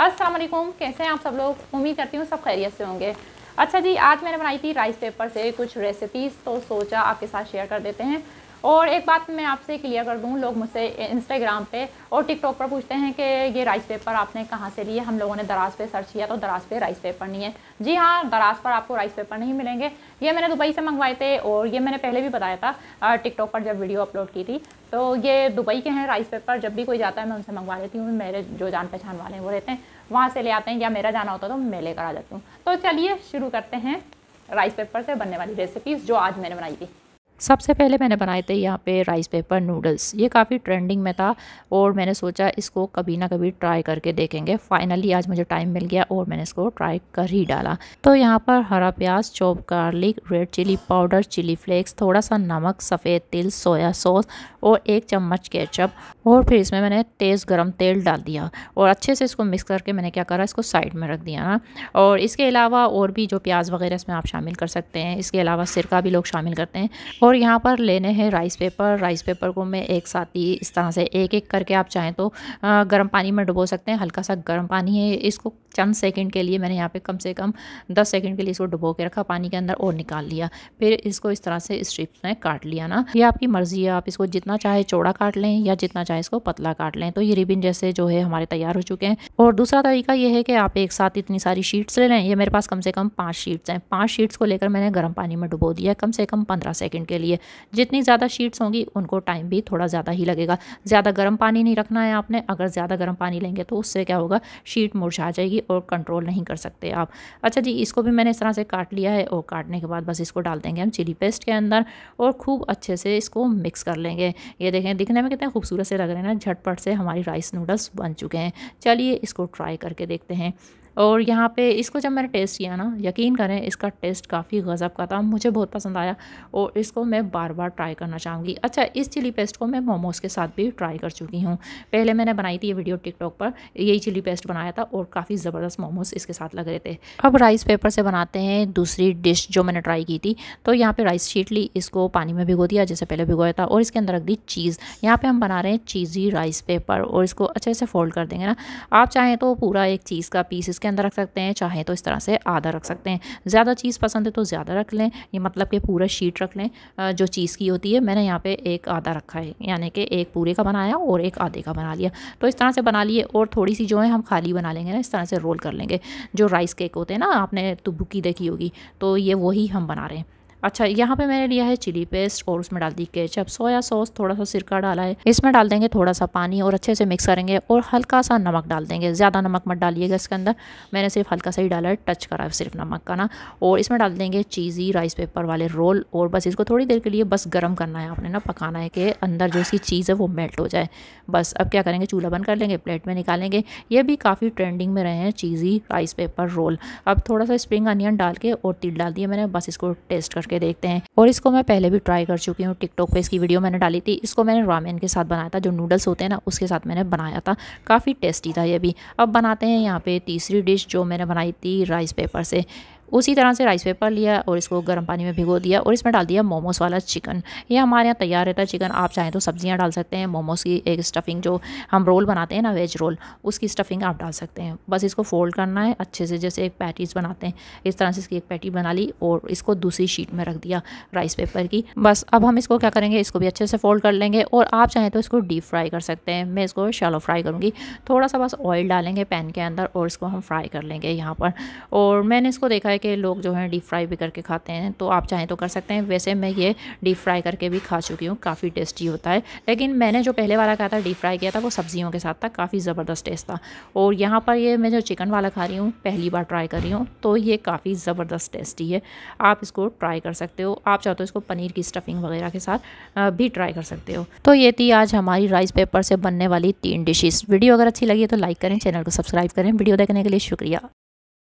अस्सलाम वालेकुम कैसे हैं आप सब लोग उम्मीद करती हूँ सब खैरियत से होंगे अच्छा जी आज मैंने बनाई थी राइस पेपर से कुछ रेसिपीज़ तो सोचा आपके साथ शेयर कर देते हैं और एक बात मैं आपसे क्लियर कर दूँ लोग मुझसे इंस्टाग्राम पे और टिकटॉक पर पूछते हैं कि ये राइस पेपर आपने कहाँ से लिए हम लोगों ने दराज पे सर्च किया तो दराज पे राइस पेपर नहीं है जी हाँ दराज पर आपको राइस पेपर नहीं मिलेंगे ये मैंने दुबई से मंगवाए थे और ये मैंने पहले भी बताया था टिकटॉक पर जब वीडियो अपलोड की थी तो ये दुबई के हैं राइस पेपर जब भी कोई जाता है मैं उनसे मंगवा लेती हूँ मेरे जो जान पहचान वाले हैं वो रहते हैं वहाँ से ले आते हैं या मेरा जाना होता तो मैं लेकर आ जाती हूँ तो चलिए शुरू करते हैं राइस पेपर से बनने वाली रेसिपीज़ जो आज मैंने बनाई थी सबसे पहले मैंने बनाए थे यहाँ पे राइस पेपर नूडल्स ये काफ़ी ट्रेंडिंग में था और मैंने सोचा इसको कभी ना कभी ट्राई करके देखेंगे फाइनली आज मुझे टाइम मिल गया और मैंने इसको ट्राई कर ही डाला तो यहाँ पर हरा प्याज chop garlic red chilli powder chilli flakes थोड़ा सा नमक सफ़ेद तिल सोया सॉस और एक चम्मच केचप और फिर इसमें मैंने तेज़ गर्म तेल डाल दिया और अच्छे से इसको मिक्स करके मैंने क्या करा इसको साइड में रख दिया ना और इसके अलावा और भी जो प्याज वगैरह इसमें आप शामिल कर सकते हैं इसके अलावा सिरका भी लोग शामिल करते हैं और यहाँ पर लेने हैं राइस पेपर राइस पेपर को मैं एक साथ ही इस तरह से एक एक करके आप चाहें तो गर्म पानी में डुबो सकते हैं हल्का सा गर्म पानी है इसको चंद सेकंड के लिए मैंने यहाँ पे कम से कम 10 सेकंड के लिए इसको डुबो के रखा पानी के अंदर और निकाल लिया फिर इसको इस तरह से स्ट्रिप्स में काट लिया ना ये आपकी मर्ज़ी है आप इसको जितना चाहे चौड़ा काट लें या जितना चाहे इसको पतला काट लें तो ये रिबिन जैसे जो है हमारे तैयार हो चुके हैं और दूसरा तरीका ये है कि आप एक साथ इतनी सारी शीट्स ले लें ये मेरे पास कम से कम पाँच शीट्स हैं पाँच शीट्स को लेकर मैंने गर्म पानी में डुबो दिया कम से कम पंद्रह सेकेंड के लिए जितनी ज़्यादा शीट्स होंगी उनको टाइम भी थोड़ा ज़्यादा ही लगेगा ज़्यादा गर्म पानी नहीं रखना है आपने अगर ज़्यादा गर्म पानी लेंगे तो उससे क्या होगा शीट मुरझा जाएगी और कंट्रोल नहीं कर सकते आप अच्छा जी इसको भी मैंने इस तरह से काट लिया है और काटने के बाद बस इसको डाल देंगे हम चिली पेस्ट के अंदर और खूब अच्छे से इसको मिक्स कर लेंगे ये देखें दिखने में कितने खूबसूरत से लग रहे हैं ना झटपट से हमारी राइस नूडल्स बन चुके हैं चलिए इसको ट्राई करके देखते हैं और यहाँ पे इसको जब मैंने टेस्ट किया ना यकीन करें इसका टेस्ट काफ़ी गज़ब का था मुझे बहुत पसंद आया और इसको मैं बार बार ट्राई करना चाहूँगी अच्छा इस चिली पेस्ट को मैं मोमोज़ के साथ भी ट्राई कर चुकी हूँ पहले मैंने बनाई थी ये वीडियो टिकटॉक पर यही चिली पेस्ट बनाया था और काफ़ी ज़बरदस्त मोमोज़ इसके साथ लग रहे थे अब राइस पेपर से बनाते हैं दूसरी डिश जो मैंने ट्राई की थी तो यहाँ पर राइस शीट ली इसको पानी में भिगो दिया जैसे पहले भिगोया था और इसके अंदर रख दी चीज़ यहाँ पर हम बना रहे हैं चीज़ी राइस पेपर और इसको अच्छे से फोल्ड कर देंगे ना आप चाहें तो पूरा एक चीज़ का पीस इसके के अंदर रख सकते हैं चाहे तो इस तरह से आधा रख सकते हैं ज़्यादा चीज़ पसंद है तो ज़्यादा रख लें ये मतलब कि पूरा शीट रख लें जो चीज़ की होती है मैंने यहाँ पे एक आधा रखा है यानी कि एक पूरे का बनाया और एक आधे का बना लिया तो इस तरह से बना लिए और थोड़ी सी जो है हम खाली बना लेंगे ना इस तरह से रोल कर लेंगे जो राइस केक होते हैं ना आपने तो बुकी देखी होगी तो ये वही हम बना रहे हैं अच्छा यहाँ पे मैंने लिया है चिली पेस्ट और उसमें डाल दी केचप सोया सॉस थोड़ा सा सिरका डाला है इसमें डाल देंगे थोड़ा सा पानी और अच्छे से मिक्स करेंगे और हल्का सा नमक डाल देंगे ज़्यादा नमक मत डालिएगा इसके अंदर मैंने सिर्फ हल्का सा ही डाला है टच करा सिर्फ नमक का ना और इसमें डाल देंगे चीज़ी राइस पेपर वाले रोल और बस इसको थोड़ी देर के लिए बस गर्म करना है आपने ना पकाना है कि अंदर जो इसकी चीज़ है वो मेल्ट हो जाए बस अब क्या करेंगे चूल्हा बंद कर लेंगे प्लेट में निकालेंगे ये भी काफ़ी ट्रेंडिंग में रहे हैं चीज़ी राइस पेपर रोल अब थोड़ा सा स्प्रिंग अनियन डाल के और तिल डाल दिए मैंने बस इसको टेस्ट कर करके देखते हैं और इसको मैं पहले भी ट्राई कर चुकी हूँ टिकटॉक पे इसकी वीडियो मैंने डाली थी इसको मैंने रामेन के साथ बनाया था जो नूडल्स होते हैं ना उसके साथ मैंने बनाया था काफ़ी टेस्टी था ये भी अब बनाते हैं यहाँ पे तीसरी डिश जो मैंने बनाई थी राइस पेपर से उसी तरह से राइस पेपर लिया और इसको गर्म पानी में भिगो दिया और इसमें डाल दिया मोमोस वाला चिकन ये हमारे यहाँ तैयार रहता है चिकन आप चाहें तो सब्जियाँ डाल सकते हैं मोमोस की एक स्टफिंग जो हम रोल बनाते हैं ना वेज रोल उसकी स्टफिंग आप डाल सकते हैं बस इसको फोल्ड करना है अच्छे से जैसे एक पैटीज बनाते हैं इस तरह से इसकी एक पैटी बना ली और इसको दूसरी शीट में रख दिया राइस पेपर की बस अब हम इसको क्या करेंगे इसको भी अच्छे से फोल्ड कर लेंगे और आप चाहें तो इसको डीप फ्राई कर सकते हैं मैं इसको शैलो फ्राई करूँगी थोड़ा सा बस ऑयल डालेंगे पैन के अंदर और इसको हम फ्राई कर लेंगे यहाँ पर और मैंने इसको देखा है है कि लोग जो हैं डीप फ्राई भी करके खाते हैं तो आप चाहें तो कर सकते हैं वैसे मैं ये डीप फ्राई करके भी खा चुकी हूँ काफ़ी टेस्टी होता है लेकिन मैंने जो पहले वाला खाया था डीप फ्राई किया था वो सब्जियों के साथ था काफ़ी ज़बरदस्त टेस्ट था और यहाँ पर ये मैं जो चिकन वाला खा रही हूँ पहली बार ट्राई कर रही हूँ तो ये काफ़ी ज़बरदस्त टेस्टी है आप इसको ट्राई कर सकते हो आप चाहते हो तो इसको पनीर की स्टफिंग वगैरह के साथ भी ट्राई कर सकते हो तो ये थी आज हमारी राइस पेपर से बनने वाली तीन डिशेज़ वीडियो अगर अच्छी लगी तो लाइक करें चैनल को सब्सक्राइब करें वीडियो देखने के लिए शुक्रिया